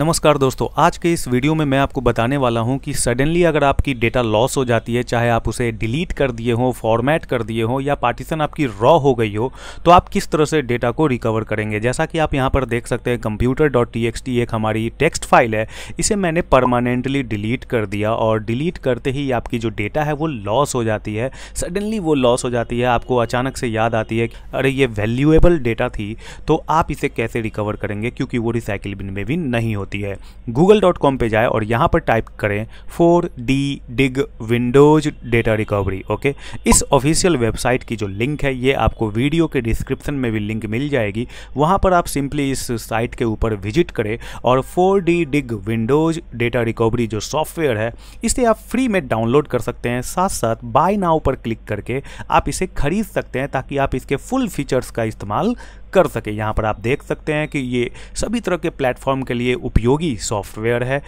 नमस्कार दोस्तों आज के इस वीडियो में मैं आपको बताने वाला हूं कि सडनली अगर आपकी डेटा लॉस हो जाती है चाहे आप उसे डिलीट कर दिए हो फॉर्मेट कर दिए हो या पार्टीशन आपकी रॉ हो गई हो तो आप किस तरह से डेटा को रिकवर करेंगे जैसा कि आप यहां पर देख सकते हैं computer dot T X T एक हमारी टेक्स्ट फाइल है इसे मैंने परमानेंटली डिलीट कर दिया और डिलीट करते ही आपकी जो डेटा है वो लॉस हो जाती है सडनली वो लॉस हो जाती है आपको अचानक से याद आती है अरे ये वैल्यूएबल डेटा थी तो आप इसे कैसे रिकवर करेंगे क्योंकि वो रिसाइकिल बिन में भी नहीं होती होती है गूगल डॉट कॉम पर जाए और यहाँ पर टाइप करें four D dig Windows data recovery okay इस ऑफिशियल वेबसाइट की जो लिंक है ये आपको वीडियो के डिस्क्रिप्शन में भी लिंक मिल जाएगी वहाँ पर आप सिंपली इस साइट के ऊपर विजिट करें और four D dig Windows data recovery जो सॉफ्टवेयर है इसे आप फ्री में डाउनलोड कर सकते हैं साथ साथ बाय नाउ पर क्लिक करके आप इसे खरीद सकते हैं ताकि आप इसके फुल फीचर्स का इस्तेमाल कर सके यहाँ पर आप देख सकते हैं कि ये सभी तरह के प्लेटफॉर्म के लिए उपयोगी सॉफ्टवेयर है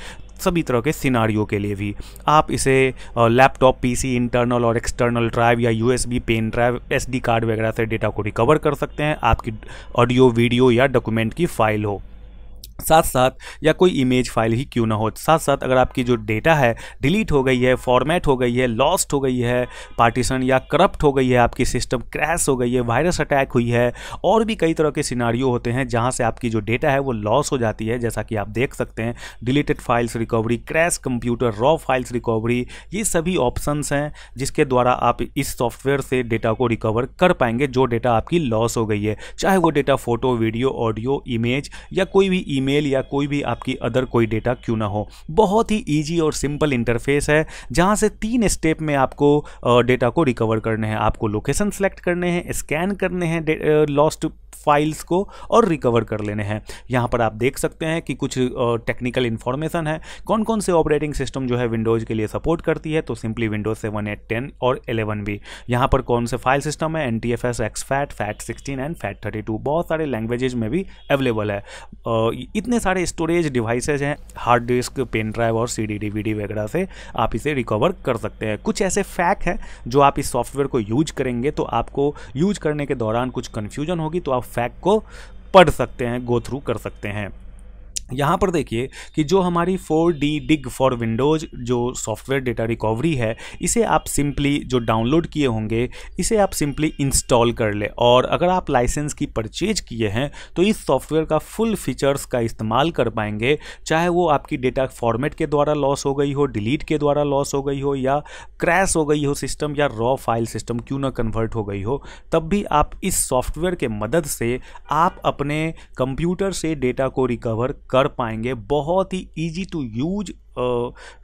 सभी तरह के सिनारियों के लिए भी आप इसे लैपटॉप पीसी इंटरनल और एक्सटर्नल ड्राइव या USB pen drive SD card वगैरह से डेटा को रिकवर कर सकते हैं आपकी ऑडियो वीडियो या डॉक्यूमेंट की फाइल हो साथ साथ या कोई इमेज फाइल ही क्यों ना हो साथ साथ अगर आपकी जो डेटा है डिलीट हो गई है फॉर्मेट हो गई है लॉस्ट हो गई है पार्टीशन या करप्ट हो गई है आपकी सिस्टम क्रैश हो गई है वायरस अटैक हुई है और भी कई तरह के सिनारियो होते हैं जहाँ से आपकी जो डेटा है वो लॉस हो जाती है जैसा कि आप देख सकते हैं deleted files recovery crash computer raw files recovery ये सभी ऑप्शन हैं जिसके द्वारा आप इस सॉफ्टवेयर से डेटा को रिकवर कर पाएंगे जो डेटा आपकी लॉस हो गई है चाहे वो data photo video audio image या कोई भी ईमेल ईमेल या कोई भी आपकी अदर कोई डेटा क्यों ना हो बहुत ही ईजी और सिंपल इंटरफेस है जहाँ से तीन स्टेप में आपको डेटा uh, को रिकवर करने हैं आपको लोकेशन सेलेक्ट करने हैं स्कैन करने हैं लॉस्ट फाइल्स को और रिकवर कर लेने हैं यहाँ पर आप देख सकते हैं कि कुछ टेक्निकल इन्फॉर्मेशन है कौन कौन से ऑपरेटिंग सिस्टम जो है विंडोज़ के लिए सपोर्ट करती है तो simply Windows seven eight ten और एलेवन भी यहाँ पर कौन से फाइल सिस्टम है N T F S exFAT FAT sixteen and FAT thirty two बहुत सारे लैंग्वेजेज में भी अवेलेबल है इतने सारे स्टोरेज डिवाइसेज हैं हार्ड डिस्क पेन ड्राइव और C D D V D वगैरह से आप इसे रिकवर कर सकते हैं कुछ ऐसे फैक हैं जो आप इस सॉफ्टवेयर को यूज करेंगे तो आपको यूज करने के दौरान कुछ कन्फ्यूजन होगी तो आप ऑफ फैक्ट को पढ़ सकते हैं गो थ्रू कर सकते हैं यहाँ पर देखिए कि जो हमारी 4D डिग फॉर विंडोज़ जो सॉफ्टवेयर डेटा रिकवरी है इसे आप सिंपली जो डाउनलोड किए होंगे इसे आप सिंपली इंस्टॉल कर ले और अगर आप लाइसेंस की परचेज किए हैं तो इस सॉफ्टवेयर का फुल फीचर्स का इस्तेमाल कर पाएंगे चाहे वो आपकी डेटा फॉर्मेट के द्वारा लॉस हो गई हो डिलीट के द्वारा लॉस हो गई हो या क्रैश हो गई हो सिस्टम या रॉ फाइल सिस्टम क्यों ना कन्वर्ट हो गई हो तब भी आप इस सॉफ्टवेयर के मदद से आप अपने कंप्यूटर से डेटा को रिकवर कर कर पाएंगे बहुत ही ईजी टू यूज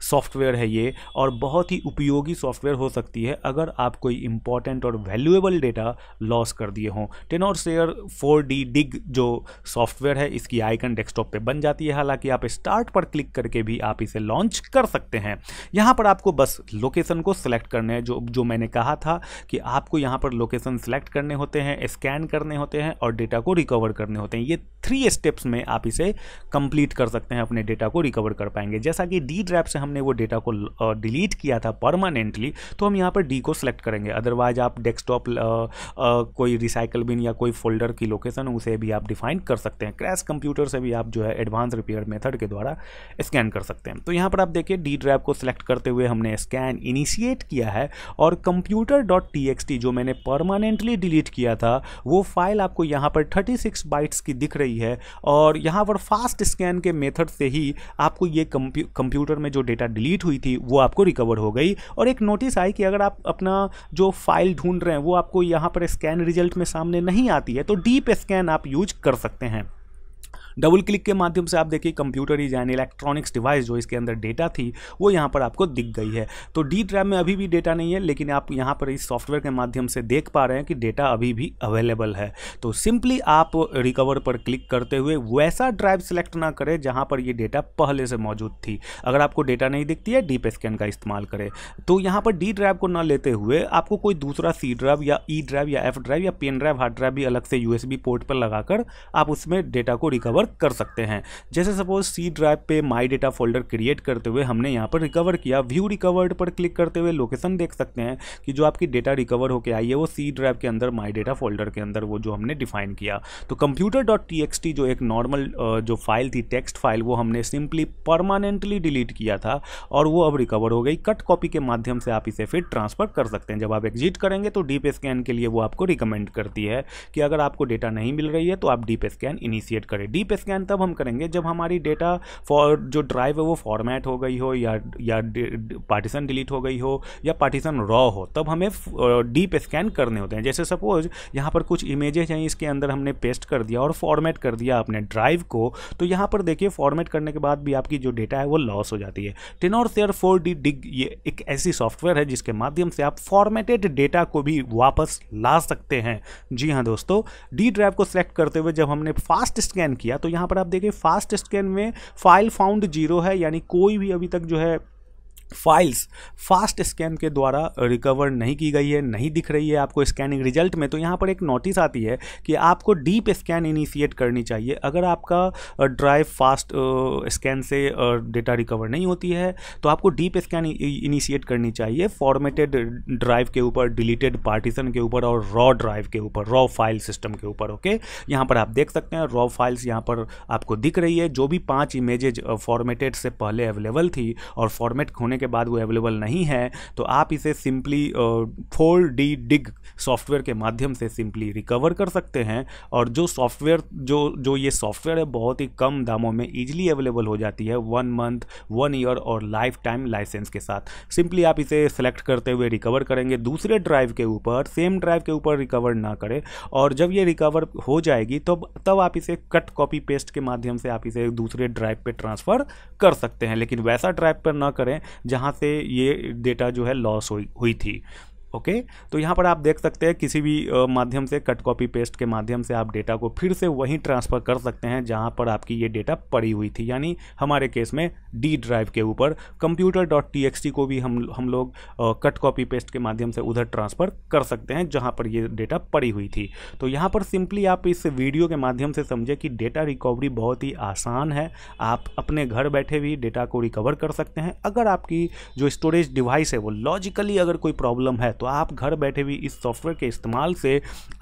सॉफ्टवेयर है ये और बहुत ही उपयोगी सॉफ्टवेयर हो सकती है अगर आप कोई इंपॉर्टेंट और वैल्यूएबल डेटा लॉस कर दिए हों Tenorshare four D dig जो सॉफ्टवेयर है इसकी आइकन डेस्कटॉप पे बन जाती है हालांकि आप स्टार्ट पर क्लिक करके भी आप इसे लॉन्च कर सकते हैं यहाँ पर आपको बस लोकेशन को सिलेक्ट करने हैं जो जो मैंने कहा था कि आपको यहाँ पर लोकेशन सिलेक्ट करने होते हैं स्कैन करने होते हैं और डेटा को रिकवर करने होते हैं ये थ्री स्टेप्स में आप इसे कंप्लीट कर सकते हैं अपने डेटा को रिकवर कर पाएंगे जैसा कि डी ड्राइव से हमने वो डेटा को डिलीट किया था परमानेंटली तो हम यहाँ पर डी को सिलेक्ट करेंगे अदरवाइज आप डेस्कटॉप कोई रिसाइकल बिन या कोई फोल्डर की लोकेशन उसे भी आप डिफाइन कर सकते हैं क्रैश कंप्यूटर से भी आप जो है एडवांस रिपेयर मेथड के द्वारा स्कैन कर सकते हैं तो यहाँ पर आप देखिए डी ड्राइव को सिलेक्ट करते हुए हमने स्कैन इनिशिएट किया है और कंप्यूटर डॉट टी जो मैंने परमानेंटली डिलीट किया था वो फाइल आपको यहाँ पर थर्टी बाइट्स की दिख रही है और यहाँ पर फास्ट स्कैन के मेथड से ही आपको ये कंप्यू कंप्यूटर में जो डेटा डिलीट हुई थी वो आपको रिकवर हो गई और एक नोटिस आई कि अगर आप अपना जो फाइल ढूंढ रहे हैं वो आपको यहाँ पर स्कैन रिजल्ट में सामने नहीं आती है तो डीप स्कैन आप यूज कर सकते हैं डबल क्लिक के माध्यम से आप देखिए कंप्यूटर ही यानी इलेक्ट्रॉनिक्स डिवाइस जो इसके अंदर डेटा थी वो यहाँ पर आपको दिख गई है तो डी ड्राइव में अभी भी डेटा नहीं है लेकिन आप यहाँ पर इस सॉफ्टवेयर के माध्यम से देख पा रहे हैं कि डेटा अभी भी अवेलेबल है तो सिंपली आप रिकवर पर क्लिक करते हुए वैसा ड्राइव सेलेक्ट ना करें जहाँ पर ये डेटा पहले से मौजूद थी अगर आपको डेटा नहीं दिखती है डीप स्कैन का इस्तेमाल करें तो यहाँ पर डी ड्राइव को ना लेते हुए आपको कोई दूसरा सी ड्राइव या ई e ड्राइव या एफ ड्राइव या पेन ड्राइव हार्ड ड्राइव भी अलग से यूएसबी पोर्ट पर लगाकर आप उसमें डेटा को रिकवर वर्क कर सकते हैं जैसे सपोज सी ड्राइव पे माई डेटा फोल्डर क्रिएट करते हुए हमने यहाँ पर रिकवर किया व्यू रिकवर्ड पर क्लिक करते हुए लोकेशन देख सकते हैं कि जो आपकी डेटा रिकवर होकर आई है वो सी ड्राइव के अंदर माई डेटा फोल्डर के अंदर वो जो हमने डिफाइन किया तो कंप्यूटर डॉट टी जो एक नॉर्मल जो फाइल थी टेक्स्ट फाइल वो हमने सिंपली परमानेंटली डिलीट किया था और वो अब रिकवर हो गई कट कॉपी के माध्यम से आप इसे फिर ट्रांसफर कर सकते हैं जब आप एग्जिट करेंगे तो डीप स्कैन के लिए वो आपको रिकमेंड करती है कि अगर आपको डेटा नहीं मिल रही है तो आप डीप स्कैन इनिशिएट करें डीप स्कैन तब हम करेंगे जब हमारी डेटा फॉर जो ड्राइव है वो फॉर्मेट हो गई हो या या पार्टीशन डिलीट हो गई हो या पार्टीशन रॉ हो तब हमें डीप स्कैन करने होते हैं जैसे सपोज यहाँ पर कुछ इमेजेज हैं इसके अंदर हमने पेस्ट कर दिया और फॉर्मेट कर दिया अपने ड्राइव को तो यहाँ पर देखिए फॉर्मेट करने के बाद भी आपकी जो डेटा है वो लॉस हो जाती है और सेयर फोर डी डिग ये एक ऐसी सॉफ्टवेयर है जिसके माध्यम से आप फॉर्मेटेड डेटा को भी वापस ला सकते हैं जी हाँ दोस्तों डी ड्राइव को सिलेक्ट करते हुए जब हमने फास्ट स्कैन किया तो तो यहाँ पर आप देखिए फास्ट स्कैन में फाइल फाउंड जीरो है यानी कोई भी अभी तक जो है फाइल्स फास्ट स्कैन के द्वारा रिकवर नहीं की गई है नहीं दिख रही है आपको स्कैनिंग रिजल्ट में तो यहाँ पर एक नोटिस आती है कि आपको डीप स्कैन इनिशिएट करनी चाहिए अगर आपका ड्राइव फास्ट स्कैन से डेटा रिकवर नहीं होती है तो आपको डीप स्कैन इनिशिएट करनी चाहिए फॉर्मेटेड ड्राइव के ऊपर डिलीटेड पार्टीशन के ऊपर और रॉ ड्राइव के ऊपर रॉ फाइल सिस्टम के ऊपर ओके यहाँ पर आप देख सकते हैं रॉ फाइल्स यहाँ पर आपको दिख रही है जो भी पाँच इमेजेज फॉर्मेटेड से पहले अवेलेबल थी और फॉर्मेट होने करने के बाद वो अवेलेबल नहीं है तो आप इसे simply four D dig software के माध्यम से सिंपली रिकवर कर सकते हैं और जो सॉफ्टवेयर जो जो ये सॉफ्टवेयर है बहुत ही कम दामों में ईजिली अवेलेबल हो जाती है वन मंथ वन ईयर और लाइफ टाइम लाइसेंस के साथ सिंपली आप इसे सेलेक्ट करते हुए रिकवर करेंगे दूसरे ड्राइव के ऊपर सेम ड्राइव के ऊपर रिकवर ना करें और जब ये रिकवर हो जाएगी तब तो, तब आप इसे कट कॉपी पेस्ट के माध्यम से आप इसे दूसरे ड्राइव पर ट्रांसफ़र कर सकते हैं लेकिन वैसा ड्राइव पर ना करें जहाँ से ये डेटा जो है लॉस हुई हुई थी ओके okay? तो यहाँ पर आप देख सकते हैं किसी भी माध्यम से कट कॉपी पेस्ट के माध्यम से आप डेटा को फिर से वहीं ट्रांसफ़र कर सकते हैं जहाँ पर आपकी ये डेटा पड़ी हुई थी यानी हमारे केस में डी ड्राइव के ऊपर कंप्यूटर डॉट टी को भी हम हम लोग कट कॉपी पेस्ट के माध्यम से उधर ट्रांसफ़र कर सकते हैं जहाँ पर ये डेटा पड़ी हुई थी तो यहाँ पर सिंपली आप इस वीडियो के माध्यम से समझे कि डेटा रिकवरी बहुत ही आसान है आप अपने घर बैठे भी डेटा को रिकवर कर सकते हैं अगर आपकी जो स्टोरेज डिवाइस है वो लॉजिकली अगर कोई प्रॉब्लम है तो आप घर बैठे भी इस सॉफ्टवेयर के इस्तेमाल से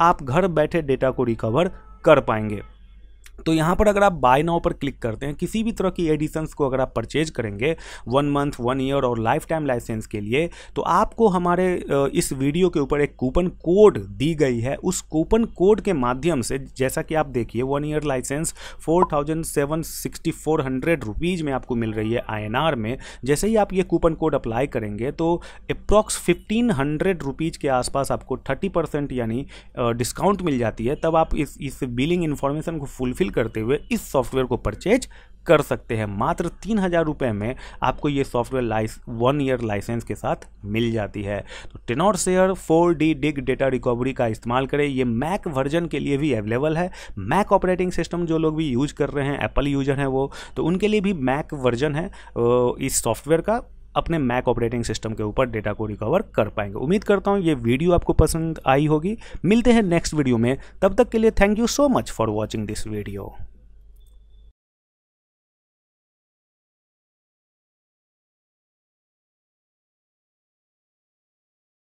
आप घर बैठे डेटा को रिकवर कर पाएंगे तो यहाँ पर अगर आप बाय नाउ पर क्लिक करते हैं किसी भी तरह की एडिशंस को अगर आप परचेज करेंगे वन मंथ वन ईयर और लाइफ टाइम लाइसेंस के लिए तो आपको हमारे इस वीडियो के ऊपर एक कूपन कोड दी गई है उस कूपन कोड के माध्यम से जैसा कि आप देखिए one year license four thousand seven sixty four hundred rupees में आपको मिल रही है आई में जैसे ही आप ये कूपन कोड अप्लाई करेंगे तो अप्रॉक्स फिफ्टीन हंड्रेड रुपीज़ के आसपास आपको थर्टी परसेंट यानी डिस्काउंट मिल जाती है तब आप इस इस बिलिंग इन्फॉर्मेशन को फुलफिल फिल करते हुए इस सॉफ्टवेयर को परचेज कर सकते हैं मात्र तीन हज़ार रुपये में आपको ये सॉफ्टवेयर लाइस वन ईयर लाइसेंस के साथ मिल जाती है तो Tenorshare four D dig data recovery का इस्तेमाल करें ये मैक वर्जन के लिए भी अवेलेबल है मैक ऑपरेटिंग सिस्टम जो लोग भी यूज कर रहे हैं एप्पल यूजर हैं वो तो उनके लिए भी मैक वर्जन है इस सॉफ्टवेयर का अपने मैक ऑपरेटिंग सिस्टम के ऊपर डेटा को रिकवर कर पाएंगे उम्मीद करता हूँ ये वीडियो आपको पसंद आई होगी मिलते हैं नेक्स्ट वीडियो में तब तक के लिए thank you so much for watching this video